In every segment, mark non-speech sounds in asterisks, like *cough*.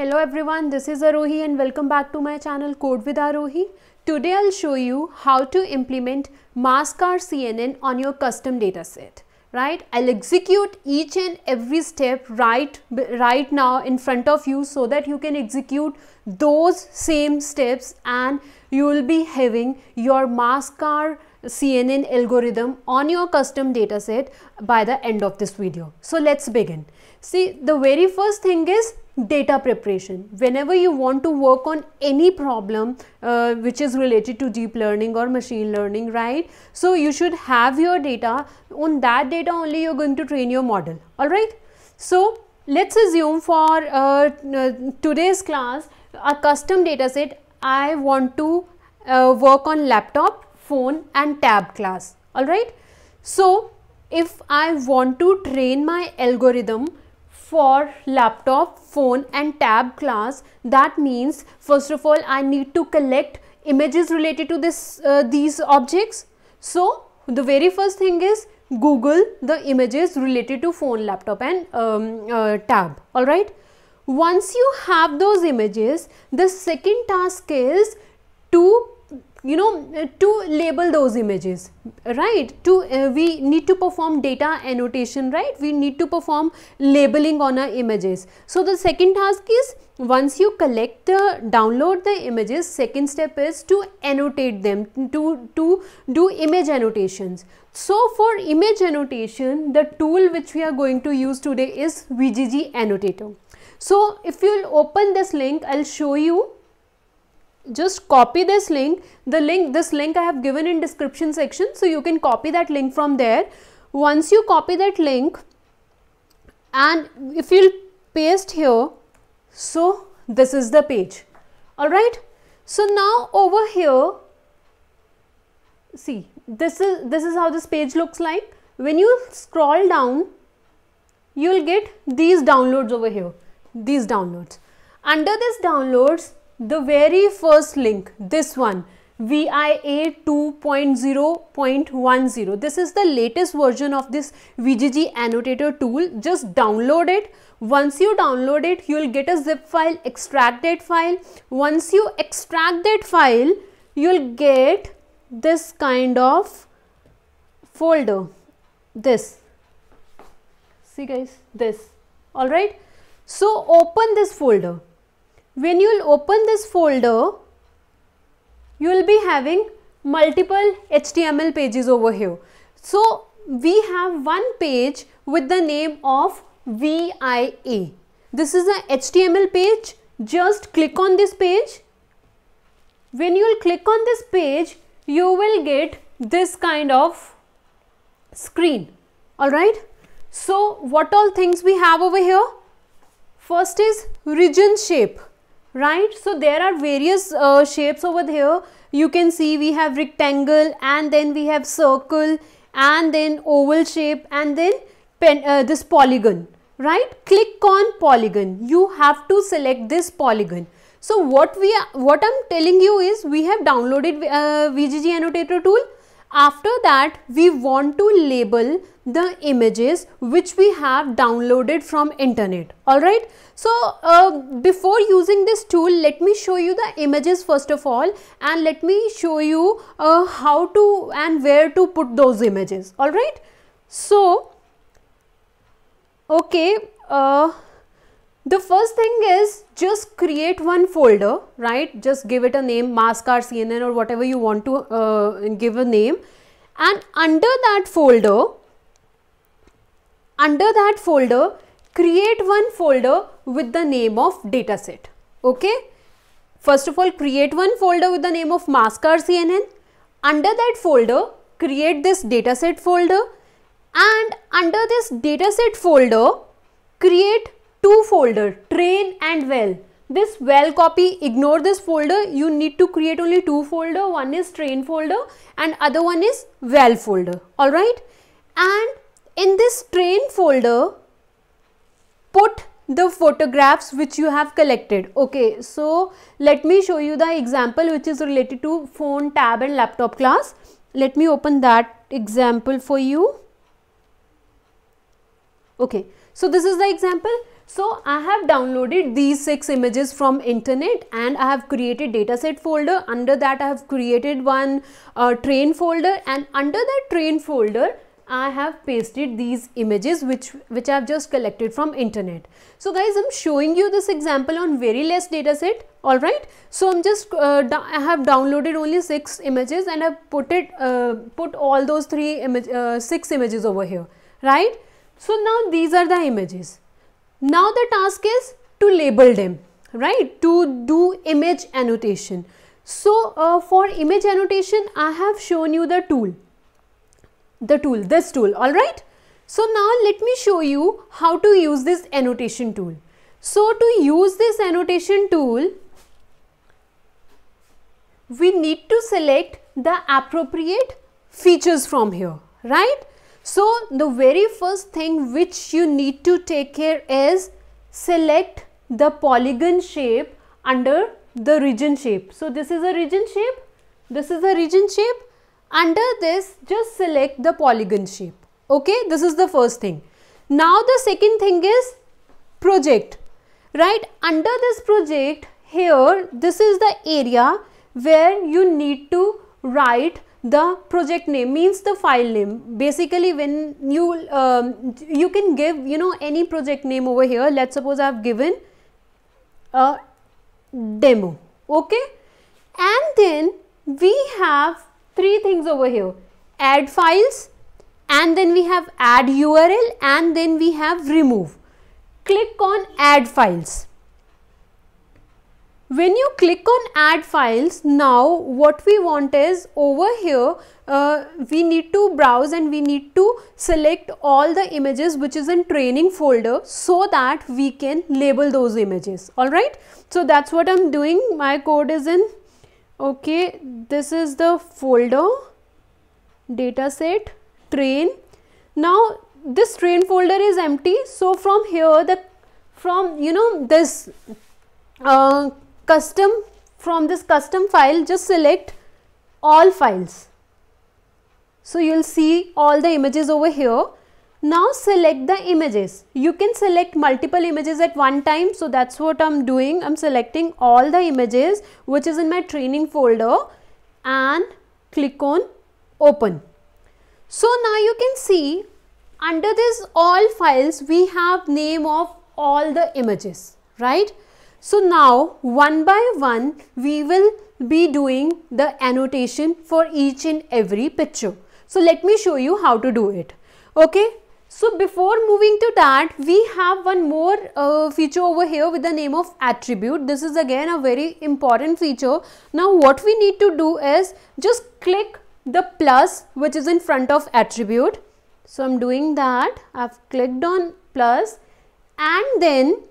Hello everyone, this is Arohi and welcome back to my channel Code with Arohi. Today I'll show you how to implement Mascar CNN on your custom dataset. Right, I'll execute each and every step right right now in front of you so that you can execute those same steps and you will be having your Mascar CNN algorithm on your custom dataset by the end of this video. So let's begin. See, the very first thing is data preparation. Whenever you want to work on any problem uh, which is related to deep learning or machine learning, right? So you should have your data. On that data only you're going to train your model, alright? So let's assume for uh, uh today's class a custom dataset. I want to uh, work on laptop, phone and tab class, alright? So if I want to train my algorithm for laptop, phone and tab class that means first of all I need to collect images related to this uh, these objects. So the very first thing is Google the images related to phone, laptop and um, uh, tab alright. Once you have those images the second task is to you know uh, to label those images right to uh, we need to perform data annotation right we need to perform labeling on our images so the second task is once you collect the download the images second step is to annotate them to to do image annotations so for image annotation the tool which we are going to use today is vgg annotator so if you'll open this link i'll show you just copy this link the link this link i have given in description section so you can copy that link from there once you copy that link and if you'll paste here so this is the page all right so now over here see this is this is how this page looks like when you scroll down you'll get these downloads over here these downloads under this downloads the very first link, this one, VIA 2.0.10. This is the latest version of this VGG annotator tool. Just download it. Once you download it, you will get a zip file, extract that file. Once you extract that file, you will get this kind of folder. This. See guys, this. Alright. So open this folder when you will open this folder, you will be having multiple HTML pages over here. So we have one page with the name of VIA. This is a HTML page. Just click on this page. When you will click on this page, you will get this kind of screen. Alright. So what all things we have over here? First is region shape right so there are various uh, shapes over here you can see we have rectangle and then we have circle and then oval shape and then pen, uh, this polygon right click on polygon you have to select this polygon so what we are, what i'm telling you is we have downloaded uh, vgg annotator tool after that, we want to label the images which we have downloaded from internet. Alright. So, uh, before using this tool, let me show you the images first of all and let me show you uh, how to and where to put those images. Alright. So, okay. Uh, the first thing is just create one folder, right? Just give it a name, Mascar CNN or whatever you want to uh, give a name. And under that folder, under that folder, create one folder with the name of dataset. Okay. First of all, create one folder with the name of Mascar CNN. Under that folder, create this dataset folder. And under this dataset folder, create two folder train and well this well copy ignore this folder you need to create only two folder one is train folder and other one is well folder all right and in this train folder put the photographs which you have collected okay so let me show you the example which is related to phone tab and laptop class let me open that example for you okay so this is the example so I have downloaded these six images from internet and I have created dataset folder. Under that I have created one uh, train folder and under that train folder I have pasted these images which, which I have just collected from internet. So guys, I'm showing you this example on very less dataset. All right. So I'm just, uh, I have downloaded only six images and I've put it, uh, put all those three image, uh, six images over here. Right. So now these are the images. Now the task is to label them, right? To do image annotation. So uh, for image annotation, I have shown you the tool, the tool, this tool, all right? So now let me show you how to use this annotation tool. So to use this annotation tool, we need to select the appropriate features from here, right? So the very first thing which you need to take care is select the polygon shape under the region shape. So this is a region shape, this is a region shape. Under this just select the polygon shape. Okay, this is the first thing. Now the second thing is project, right? Under this project here, this is the area where you need to write the project name means the file name basically when you um, you can give you know any project name over here let's suppose i have given a demo okay and then we have three things over here add files and then we have add url and then we have remove click on add files when you click on add files, now what we want is over here, uh, we need to browse and we need to select all the images which is in training folder so that we can label those images. All right. So that's what I'm doing. My code is in. Okay. This is the folder dataset train. Now this train folder is empty. So from here, the from you know this uh, custom from this custom file just select all files. So, you will see all the images over here. Now, select the images. You can select multiple images at one time. So, that is what I am doing. I am selecting all the images which is in my training folder and click on open. So, now you can see under this all files we have name of all the images, right? So now one by one we will be doing the annotation for each and every picture. So let me show you how to do it. Okay. So before moving to that, we have one more uh, feature over here with the name of attribute. This is again a very important feature. Now what we need to do is just click the plus which is in front of attribute. So I'm doing that. I've clicked on plus and then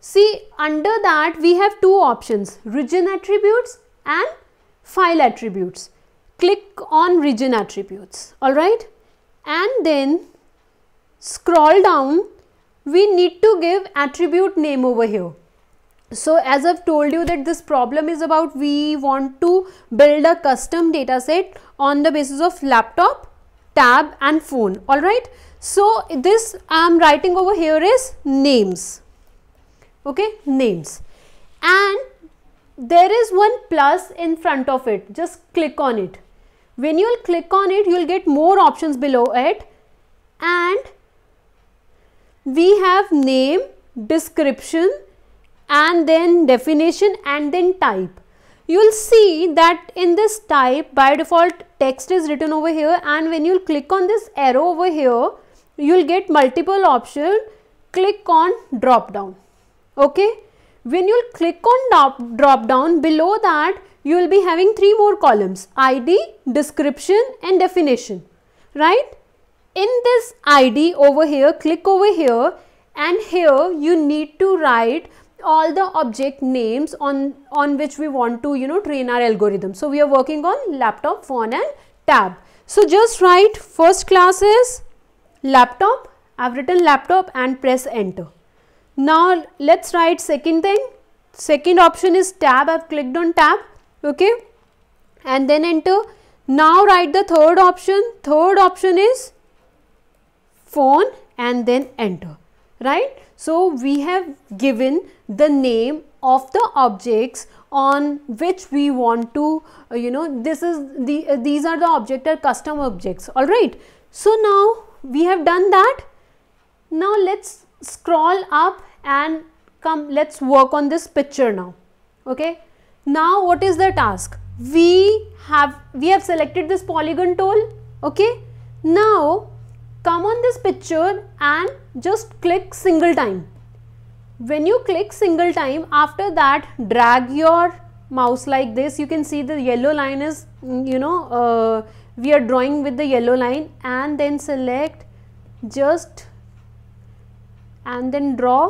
See under that we have two options region attributes and file attributes. Click on region attributes alright and then scroll down we need to give attribute name over here. So as I've told you that this problem is about we want to build a custom data set on the basis of laptop, tab and phone alright. So this I am writing over here is names okay names and there is one plus in front of it just click on it when you'll click on it you'll get more options below it and we have name description and then definition and then type you'll see that in this type by default text is written over here and when you'll click on this arrow over here you'll get multiple option click on drop down okay when you'll click on drop, drop down below that you will be having three more columns id description and definition right in this id over here click over here and here you need to write all the object names on on which we want to you know train our algorithm so we are working on laptop phone and tab so just write first class is laptop i've written laptop and press enter now let us write second thing. Second option is tab. I have clicked on tab. Okay. And then enter. Now write the third option. Third option is phone and then enter. Right. So we have given the name of the objects on which we want to uh, you know this is the uh, these are the object or custom objects all right so now we have done that now let's scroll up and come let us work on this picture now. Okay. Now what is the task? We have we have selected this polygon tool. Okay. Now come on this picture and just click single time. When you click single time after that drag your mouse like this you can see the yellow line is mm, you know uh, we are drawing with the yellow line and then select just and then draw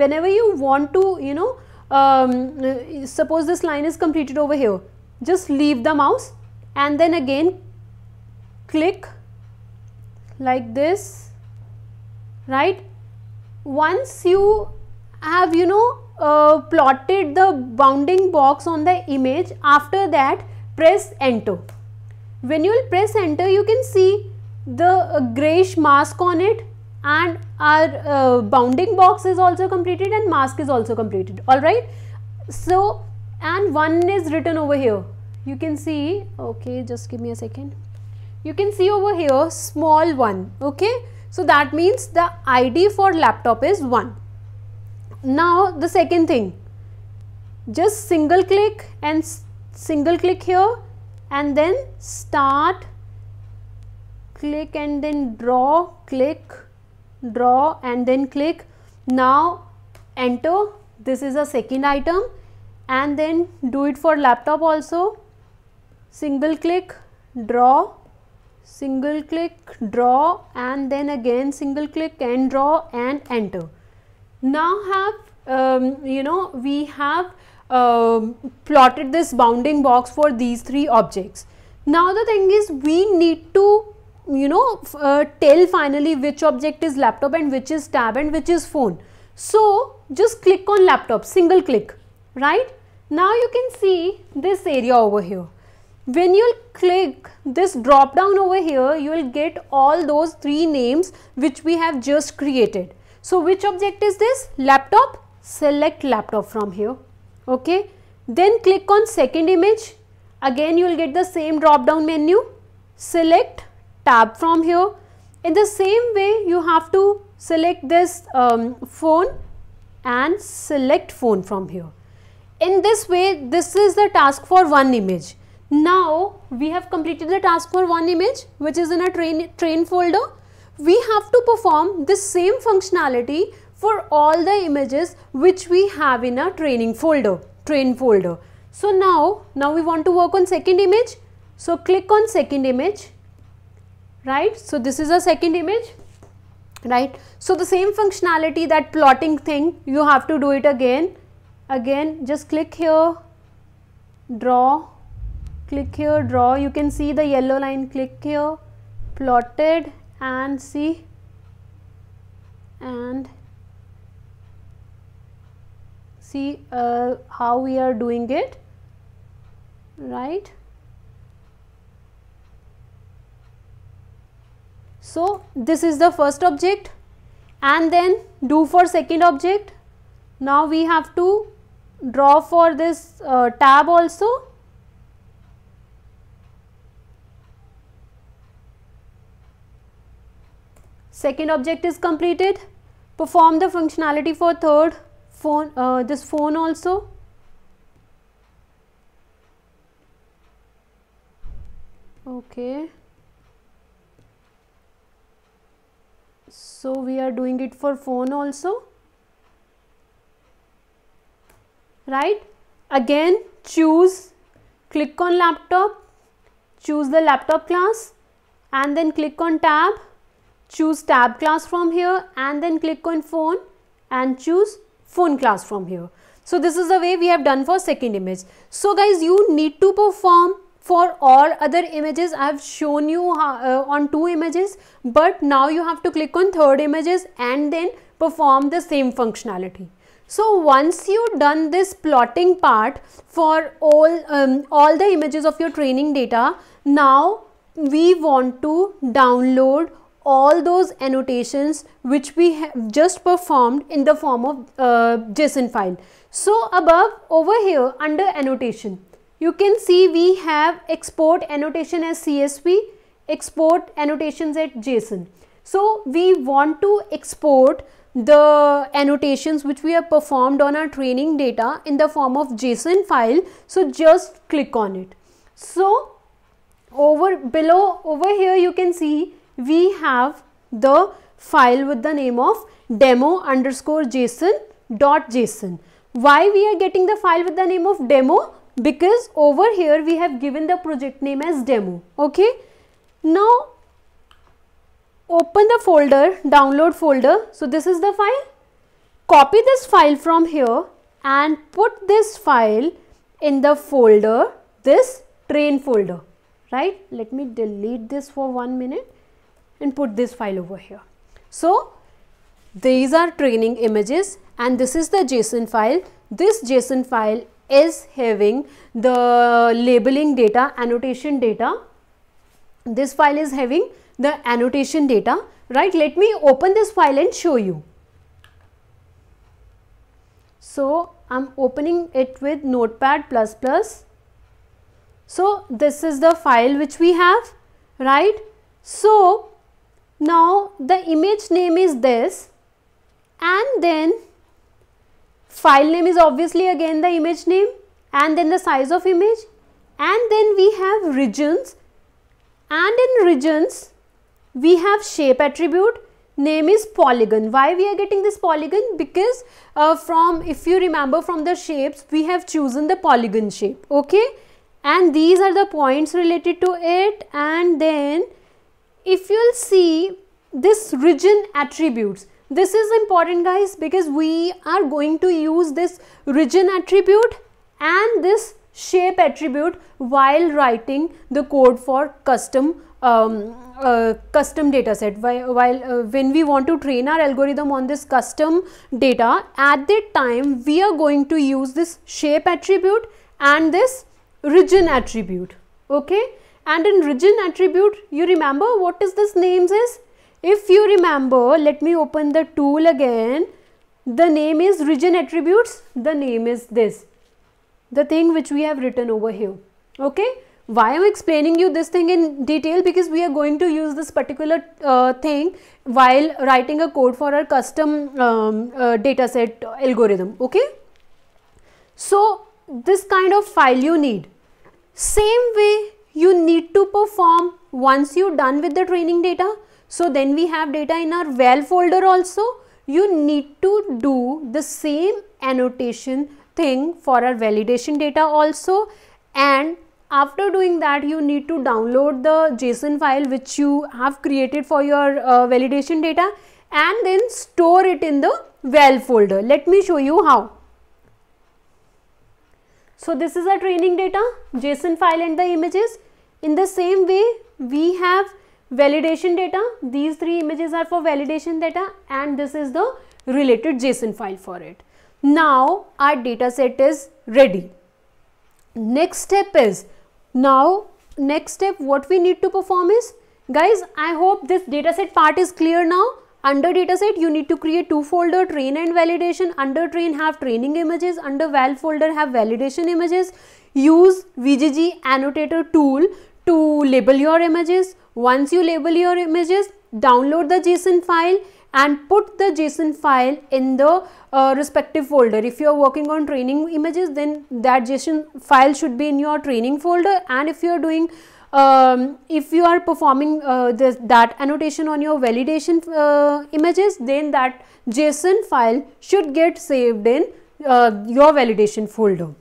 whenever you want to you know um, suppose this line is completed over here just leave the mouse and then again click like this right once you have you know uh, plotted the bounding box on the image after that press enter when you will press enter you can see the uh, grayish mask on it and our uh, bounding box is also completed and mask is also completed alright. So and 1 is written over here you can see okay just give me a second you can see over here small 1 okay. So that means the ID for laptop is 1. Now the second thing just single click and single click here and then start click and then draw click draw and then click now enter this is a second item and then do it for laptop also single click draw single click draw and then again single click and draw and enter now have um, you know we have um, plotted this bounding box for these three objects now the thing is we need to you know uh, tell finally which object is laptop and which is tab and which is phone so just click on laptop single click right now you can see this area over here when you'll click this drop down over here you will get all those three names which we have just created so which object is this laptop select laptop from here okay then click on second image again you will get the same drop down menu select tab from here. In the same way, you have to select this um, phone and select phone from here. In this way, this is the task for one image. Now, we have completed the task for one image which is in a train, train folder. We have to perform the same functionality for all the images which we have in a training folder, train folder. So now, now we want to work on second image. So click on second image right. So, this is a second image right. So, the same functionality that plotting thing you have to do it again again just click here draw click here draw you can see the yellow line click here plotted and see and see uh, how we are doing it right So, this is the first object and then do for second object. Now, we have to draw for this uh, tab also. Second object is completed. Perform the functionality for third phone, uh, this phone also. Okay. So we are doing it for phone also. Right? Again choose, click on laptop, choose the laptop class and then click on tab, choose tab class from here and then click on phone and choose phone class from here. So this is the way we have done for second image. So guys you need to perform for all other images I have shown you uh, uh, on two images but now you have to click on third images and then perform the same functionality. So once you done this plotting part for all, um, all the images of your training data, now we want to download all those annotations which we have just performed in the form of uh, JSON file. So above over here under annotation, you can see we have export annotation as CSV, export annotations at JSON. So we want to export the annotations which we have performed on our training data in the form of JSON file. So just click on it. So over below over here you can see we have the file with the name of demo underscore json dot json. Why we are getting the file with the name of demo? because over here we have given the project name as demo okay now open the folder download folder so this is the file copy this file from here and put this file in the folder this train folder right let me delete this for one minute and put this file over here so these are training images and this is the json file this json file is having the labeling data, annotation data. This file is having the annotation data, right? Let me open this file and show you. So, I am opening it with notepad++. So, this is the file which we have, right? So, now the image name is this and then File name is obviously again the image name and then the size of image and then we have regions and in regions we have shape attribute name is polygon why we are getting this polygon because uh, from if you remember from the shapes we have chosen the polygon shape okay and these are the points related to it and then if you'll see this region attributes this is important guys because we are going to use this region attribute and this shape attribute while writing the code for custom um, uh, custom data set while, while uh, when we want to train our algorithm on this custom data at that time we are going to use this shape attribute and this region attribute okay and in region attribute you remember what is this names is if you remember, let me open the tool again. The name is region attributes. The name is this. The thing which we have written over here. Okay. Why I'm explaining you this thing in detail because we are going to use this particular uh, thing while writing a code for our custom um, uh, dataset algorithm. Okay. So this kind of file you need. Same way you need to perform once you're done with the training data so then we have data in our val folder also. You need to do the same annotation thing for our validation data also and after doing that you need to download the JSON file which you have created for your uh, validation data and then store it in the val folder. Let me show you how. So this is our training data, JSON file and the images. In the same way, we have validation data these three images are for validation data and this is the related json file for it now our data set is ready next step is now next step what we need to perform is guys i hope this dataset part is clear now under dataset you need to create two folder train and validation under train have training images under val folder have validation images use vgg annotator tool to label your images once you label your images, download the JSON file and put the JSON file in the uh, respective folder. If you are working on training images, then that JSON file should be in your training folder. And if you are doing, um, if you are performing uh, this, that annotation on your validation uh, images, then that JSON file should get saved in uh, your validation folder.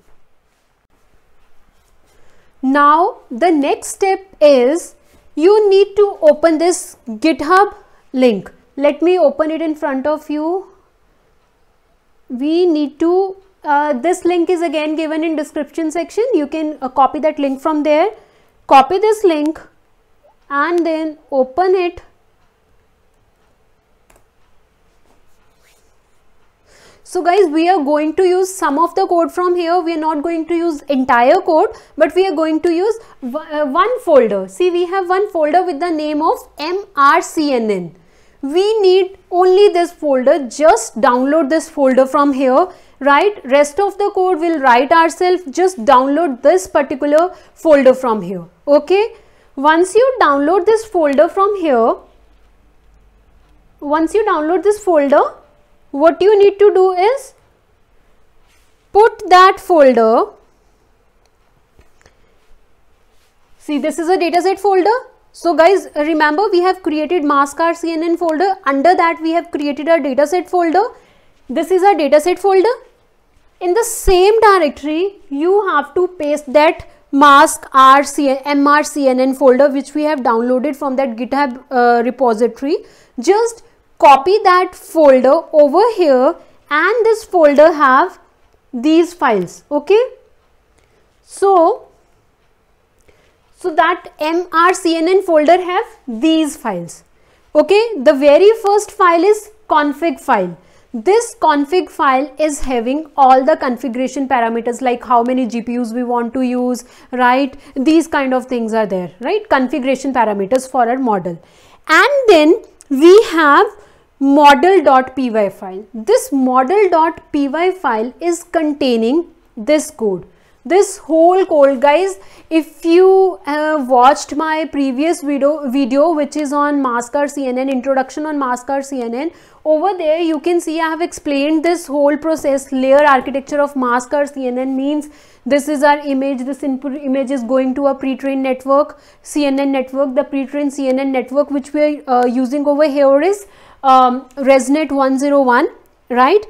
Now, the next step is you need to open this github link let me open it in front of you we need to uh, this link is again given in description section you can uh, copy that link from there copy this link and then open it So guys, we are going to use some of the code from here. We are not going to use entire code, but we are going to use uh, one folder. See, we have one folder with the name of MRCNN. We need only this folder. Just download this folder from here right rest of the code will write ourselves just download this particular folder from here okay once you download this folder from here once you download this folder what you need to do is put that folder see this is a dataset folder so guys remember we have created maskr cnn folder under that we have created our dataset folder this is our dataset folder in the same directory you have to paste that mask mrcnn folder which we have downloaded from that github uh, repository just copy that folder over here and this folder have these files okay so so that mrcnn folder have these files okay the very first file is config file this config file is having all the configuration parameters like how many GPUs we want to use, right? These kind of things are there, right? Configuration parameters for our model. And then we have model.py file. This model.py file is containing this code. This whole code guys, if you uh, watched my previous video, video which is on Maskar CNN, introduction on Maskar CNN, over there you can see I have explained this whole process, layer architecture of Maskar CNN means this is our image, this input image is going to a pre-trained network, CNN network, the pre-trained CNN network which we are uh, using over here is um, ResNet 101, right?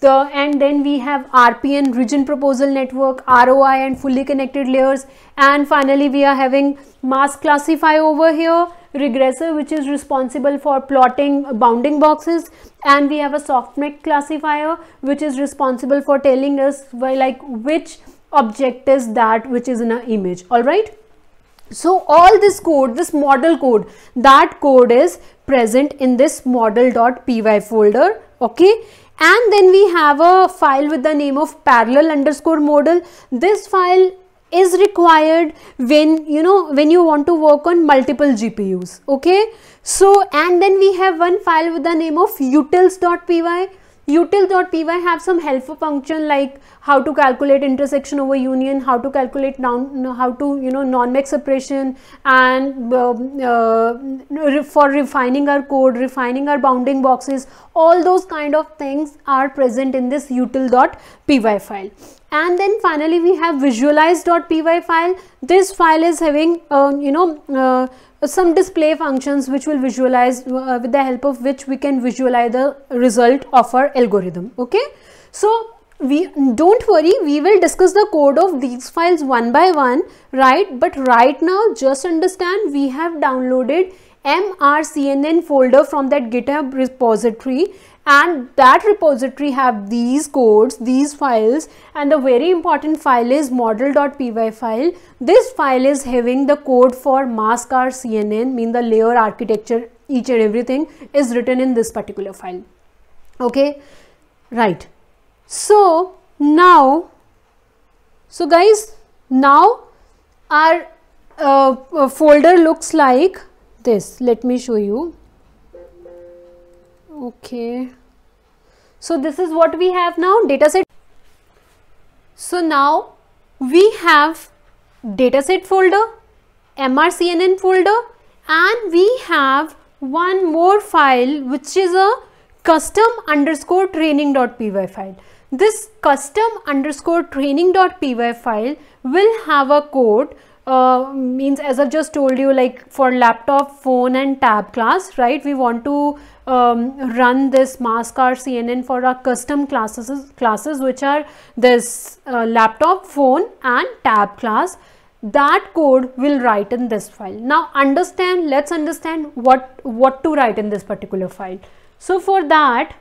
The, and then we have RPN, Region Proposal Network, ROI and fully connected layers. And finally, we are having mass classify over here, regressor, which is responsible for plotting bounding boxes. And we have a softmax classifier, which is responsible for telling us by like which object is that which is in an image. All right. So all this code, this model code, that code is present in this model.py folder. Okay. And then we have a file with the name of parallel underscore model. This file is required when you know when you want to work on multiple GPUs. Okay. So and then we have one file with the name of utils.py. Utils.py have some helper function like how to calculate intersection over union, how to calculate non? how to you know non max separation, and um, uh, for refining our code, refining our bounding boxes, all those kind of things are present in this util.py file and then finally we have visualize.py file this file is having uh, you know uh, some display functions which will visualize uh, with the help of which we can visualize the result of our algorithm okay so we don't worry we will discuss the code of these files one by one right but right now just understand we have downloaded mrcnn folder from that github repository and that repository have these codes these files and the very important file is model.py file this file is having the code for mask cnn mean the layer architecture each and everything is written in this particular file okay right so now, so guys, now our uh, uh, folder looks like this. Let me show you. Okay. So this is what we have now dataset. So now we have dataset folder, MRCNN folder and we have one more file which is a custom underscore training.py file. This custom underscore py file will have a code uh, means as I've just told you like for laptop, phone and tab class, right? We want to um, run this MassCar CNN for our custom classes, classes which are this uh, laptop, phone and tab class that code will write in this file. Now understand, let's understand what, what to write in this particular file. So for that,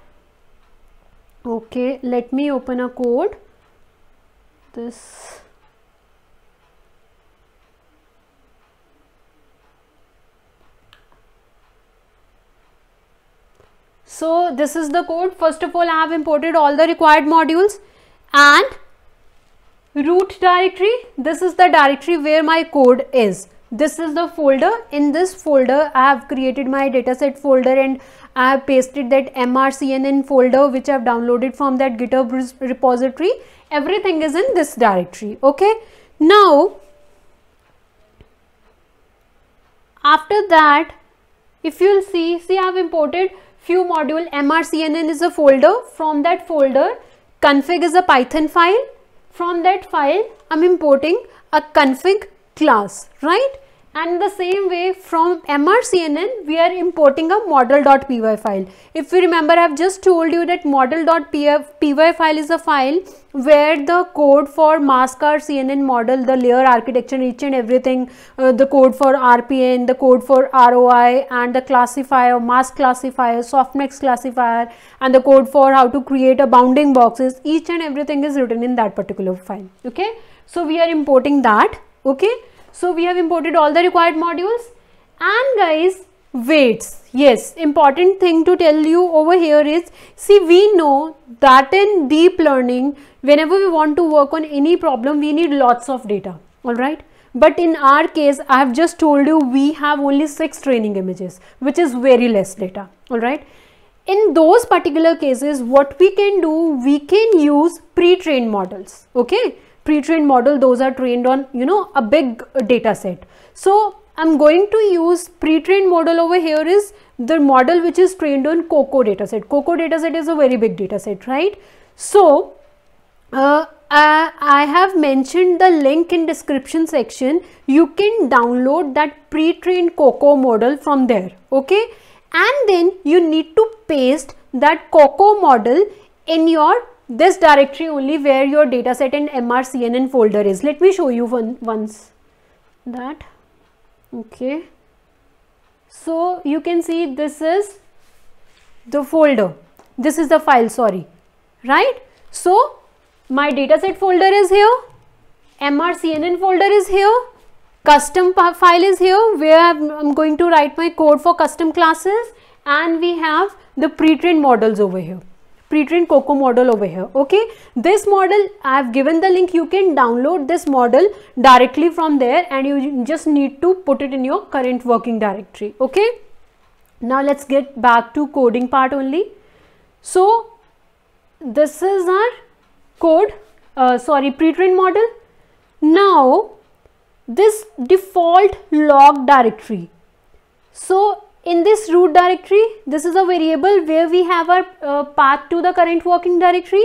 okay let me open a code this so this is the code first of all i have imported all the required modules and root directory this is the directory where my code is this is the folder in this folder i have created my dataset folder and I have pasted that mrcnn folder which I have downloaded from that GitHub repository. Everything is in this directory. Okay. Now, after that, if you'll see, see I have imported few module mrcnn is a folder. From that folder, config is a Python file. From that file, I'm importing a config class, right? and the same way from MRCNN we are importing a model.py file. If you remember I have just told you that model.py file is a file where the code for MassCar CNN model, the layer architecture each and everything, uh, the code for RPN, the code for ROI and the classifier, mask classifier, softmax classifier and the code for how to create a bounding boxes each and everything is written in that particular file. Okay. So we are importing that. Okay so we have imported all the required modules and guys weights. Yes, important thing to tell you over here is see we know that in deep learning whenever we want to work on any problem we need lots of data. Alright but in our case i have just told you we have only six training images which is very less data all right in those particular cases what we can do we can use pre-trained models okay pre-trained model those are trained on you know a big data set so i'm going to use pre-trained model over here is the model which is trained on coco dataset coco dataset is a very big dataset right so uh, I have mentioned the link in description section. You can download that pre-trained COCO model from there. Okay. And then you need to paste that COCO model in your this directory only where your dataset and mrcnn folder is. Let me show you one once that. Okay. So you can see this is the folder. This is the file, sorry. Right? So my dataset folder is here. mrcnn folder is here. Custom file is here where I'm going to write my code for custom classes and we have the pre-trained models over here pre-trained COCO model over here. Okay, this model I have given the link. You can download this model directly from there and you just need to put it in your current working directory. Okay, now let's get back to coding part only. So this is our code, uh, sorry, pre-trained model. Now this default log directory. So in this root directory, this is a variable where we have our uh, path to the current working directory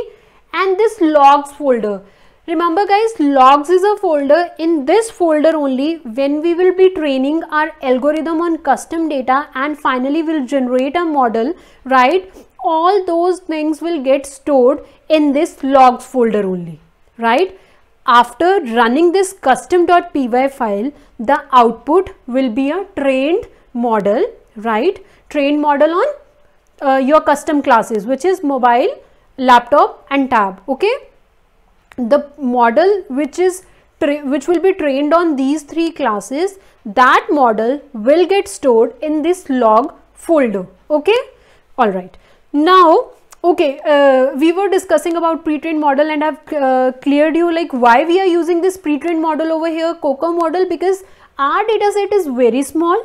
and this logs folder. Remember guys, logs is a folder. In this folder only, when we will be training our algorithm on custom data and finally will generate a model, right? All those things will get stored in this logs folder only, right? After running this custom.py file, the output will be a trained model right? Train model on uh, your custom classes which is mobile, laptop and tab, okay? The model which is which will be trained on these three classes, that model will get stored in this log folder, okay? Alright. Now, okay uh, we were discussing about pre-trained model and i've uh, cleared you like why we are using this pre-trained model over here coco model because our data set is very small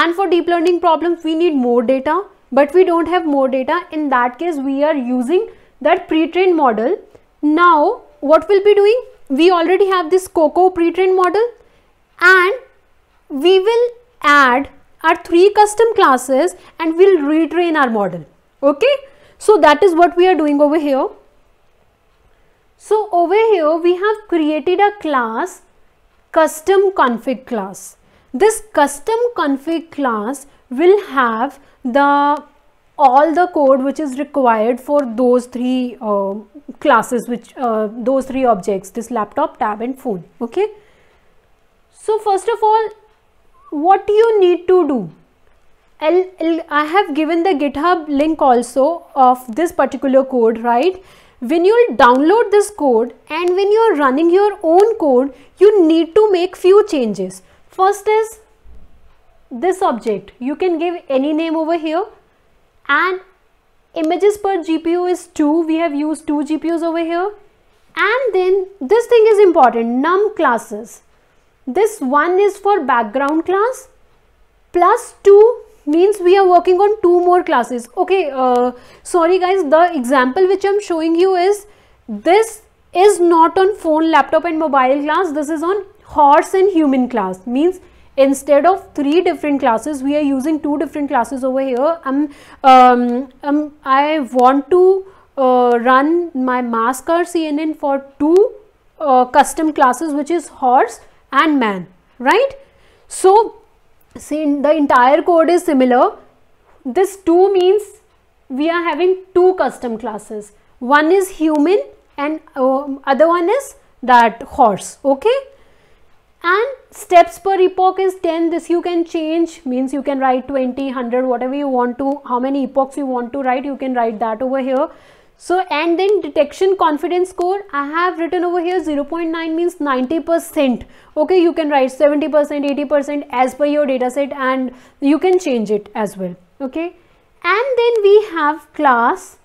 and for deep learning problems, we need more data, but we don't have more data. In that case, we are using that pre-trained model. Now, what we'll be doing? We already have this COCO pre-trained model and we will add our three custom classes and we'll retrain our model. Okay. So that is what we are doing over here. So over here we have created a class custom config class. This custom config class will have the all the code which is required for those three uh, classes which uh, those three objects this laptop tab and phone okay so first of all what you need to do i i have given the github link also of this particular code right when you download this code and when you are running your own code you need to make few changes First is this object. You can give any name over here and images per GPU is 2. We have used 2 GPUs over here. And then this thing is important, num classes. This one is for background class plus 2 means we are working on two more classes. Okay, uh, sorry guys, the example which I'm showing you is this is not on phone, laptop and mobile class. This is on horse and human class means instead of three different classes we are using two different classes over here i um, um, um, I want to uh, run my masker CNN for two uh, custom classes which is horse and man right so the entire code is similar this two means we are having two custom classes one is human and uh, other one is that horse okay and steps per epoch is 10 this you can change means you can write 20 100 whatever you want to how many epochs you want to write you can write that over here so and then detection confidence score I have written over here 0.9 means 90%. Okay, you can write 70%, 80% as per your data set and you can change it as well. Okay, and then we have class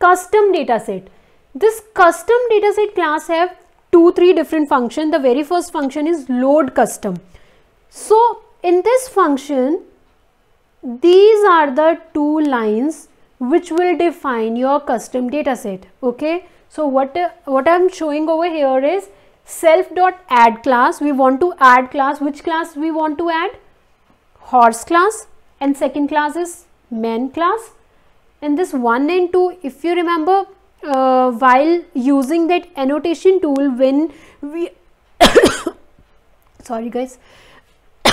custom data set. This custom data set class have two, three different function. The very first function is load custom. So in this function, these are the two lines which will define your custom dataset. Okay. So what, what I'm showing over here is self dot add class. We want to add class. Which class we want to add? Horse class and second class is men class. And this 1 and 2, if you remember, uh, while using that annotation tool when we *coughs* sorry guys *coughs*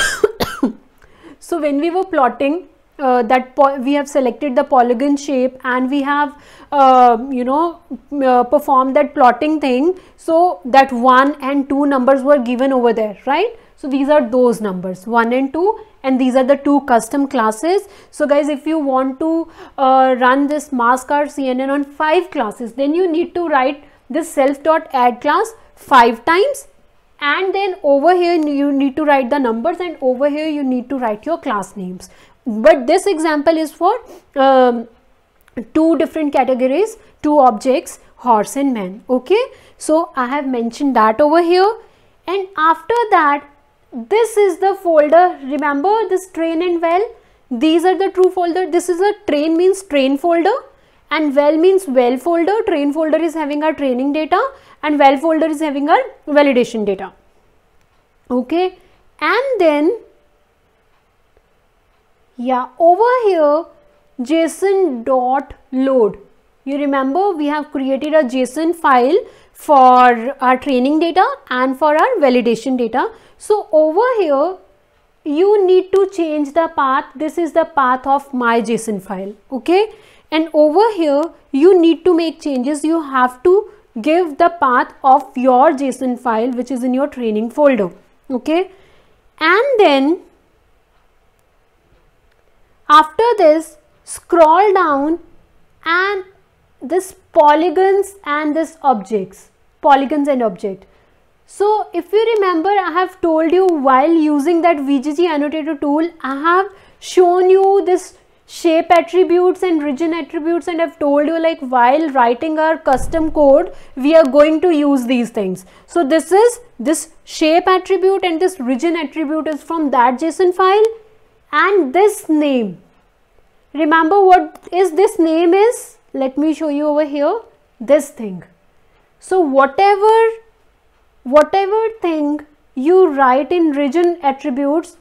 so when we were plotting uh, that we have selected the polygon shape and we have uh, you know uh, performed that plotting thing so that one and two numbers were given over there right so these are those numbers 1 and 2 and these are the two custom classes. So guys if you want to uh, run this mask or CNN on 5 classes then you need to write this self.add class 5 times and then over here you need to write the numbers and over here you need to write your class names. But this example is for um, two different categories, two objects horse and man okay so i have mentioned that over here and after that this is the folder remember this train and well these are the true folder this is a train means train folder and well means well folder train folder is having our training data and well folder is having our validation data okay and then yeah over here json dot load you remember we have created a json file for our training data and for our validation data so over here, you need to change the path. This is the path of my JSON file. Okay. And over here, you need to make changes. You have to give the path of your JSON file, which is in your training folder. Okay. And then after this, scroll down and this polygons and this objects polygons and object so if you remember, I have told you while using that VGG annotator tool, I have shown you this shape attributes and region attributes and I've told you like while writing our custom code, we are going to use these things. So this is this shape attribute and this region attribute is from that JSON file and this name. Remember what is this name is? Let me show you over here, this thing. So whatever whatever thing you write in region attributes,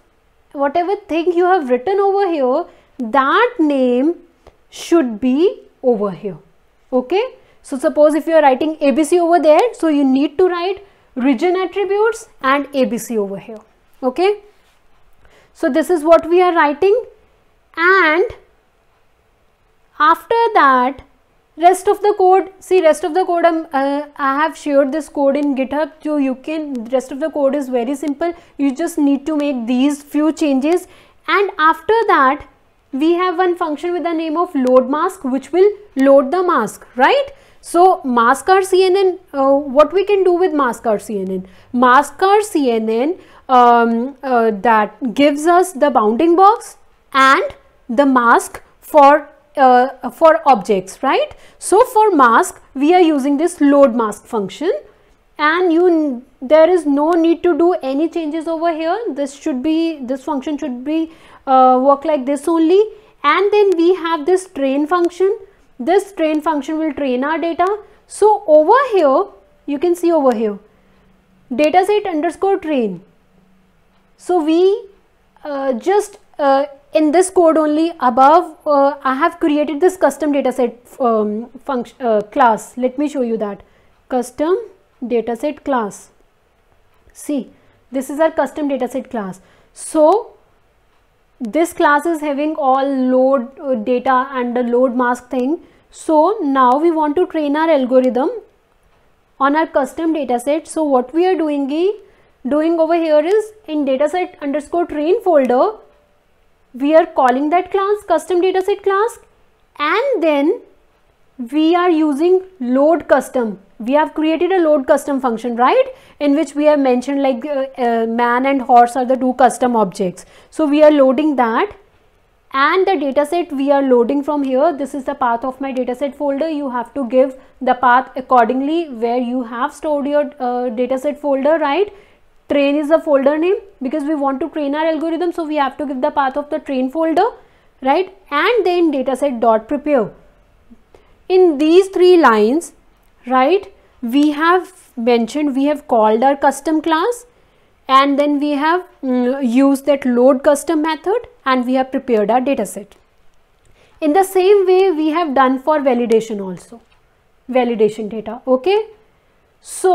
whatever thing you have written over here, that name should be over here. Okay. So suppose if you are writing ABC over there, so you need to write region attributes and ABC over here. Okay. So this is what we are writing and after that rest of the code see rest of the code I'm, um, uh, i have shared this code in github so you can rest of the code is very simple you just need to make these few changes and after that we have one function with the name of load mask which will load the mask right so mask cnn uh, what we can do with mask cnn mask cnn um, uh, that gives us the bounding box and the mask for uh, for objects, right? So for mask, we are using this load mask function and you there is no need to do any changes over here. This should be, this function should be uh, work like this only. And then we have this train function. This train function will train our data. So over here, you can see over here, dataset underscore train. So we uh, just uh, in this code only above uh, I have created this custom dataset um, function uh, class let me show you that custom dataset class see this is our custom dataset class so this class is having all load uh, data and the load mask thing so now we want to train our algorithm on our custom dataset so what we are doing doing over here is in dataset underscore train folder we are calling that class custom dataset class and then we are using load custom we have created a load custom function right in which we have mentioned like uh, uh, man and horse are the two custom objects so we are loading that and the dataset we are loading from here this is the path of my dataset folder you have to give the path accordingly where you have stored your uh, dataset folder right train is the folder name because we want to train our algorithm so we have to give the path of the train folder right and then dataset dot prepare in these three lines right we have mentioned we have called our custom class and then we have mm, used that load custom method and we have prepared our dataset in the same way we have done for validation also validation data okay so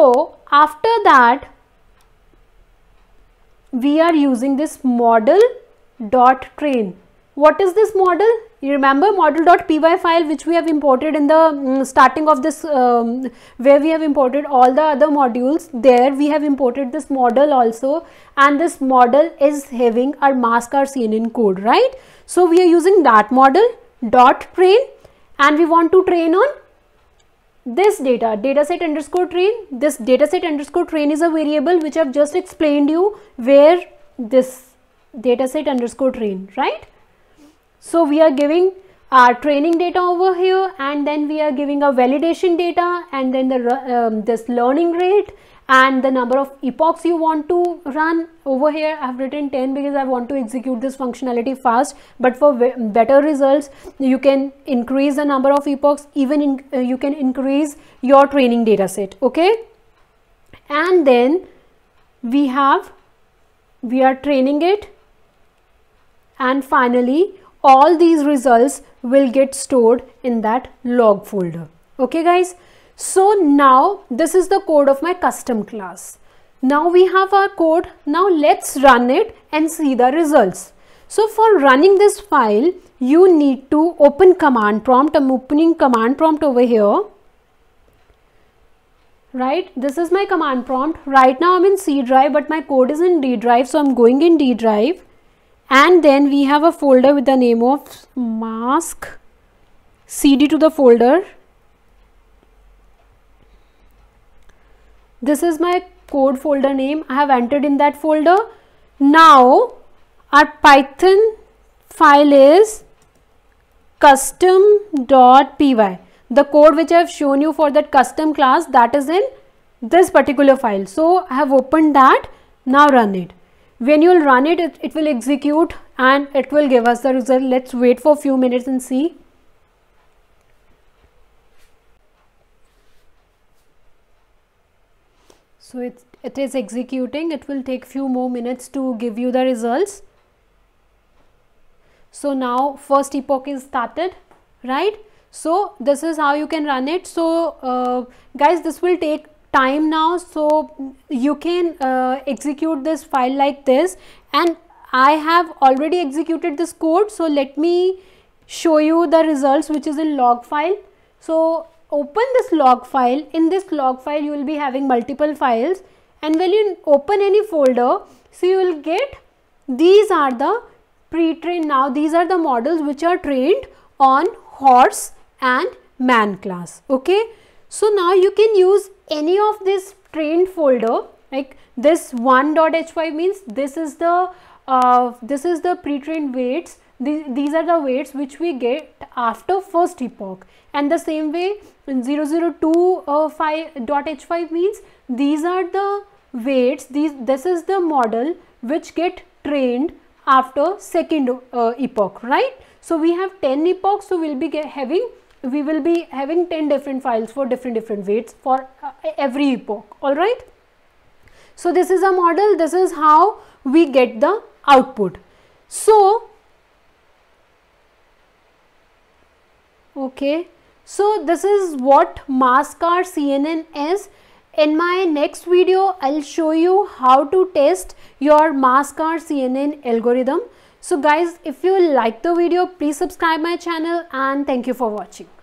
after that we are using this model dot train what is this model you remember model.py file which we have imported in the mm, starting of this um, where we have imported all the other modules there we have imported this model also and this model is having our mask our cnn code right so we are using that model dot train and we want to train on this data dataset underscore train this dataset underscore train is a variable which i've just explained you where this dataset underscore train right so we are giving our training data over here and then we are giving a validation data and then the um, this learning rate and the number of epochs you want to run over here i have written 10 because i want to execute this functionality fast but for better results you can increase the number of epochs even in, uh, you can increase your training data set okay and then we have we are training it and finally all these results will get stored in that log folder okay guys so now this is the code of my custom class. Now we have our code. Now let's run it and see the results. So for running this file, you need to open command prompt. I'm opening command prompt over here. Right, this is my command prompt. Right now I'm in C drive, but my code is in D drive. So I'm going in D drive. And then we have a folder with the name of mask cd to the folder This is my code folder name. I have entered in that folder. Now our Python file is custom.py. The code which I have shown you for that custom class that is in this particular file. So I have opened that. Now run it. When you will run it, it, it will execute and it will give us the result. Let's wait for a few minutes and see. So it, it is executing, it will take few more minutes to give you the results. So now first epoch is started, right? So this is how you can run it. So uh, guys, this will take time now. So you can uh, execute this file like this and I have already executed this code. So let me show you the results which is in log file. So open this log file, in this log file you will be having multiple files and when you open any folder, so you will get these are the pre-trained now these are the models which are trained on horse and man class okay so now you can use any of this trained folder like this 1.h5 means this is the uh, this is the pre-trained weights these, these are the weights which we get after first epoch and the same way 0025h 5 means these are the weights, these, this is the model which get trained after second uh, epoch, right? So, we have 10 epochs, so we will be having we will be having 10 different files for different different weights for uh, every epoch, alright. So, this is a model, this is how we get the output. So, okay so this is what MassCar CNN is. In my next video, I'll show you how to test your MassCar CNN algorithm. So guys, if you like the video, please subscribe my channel and thank you for watching.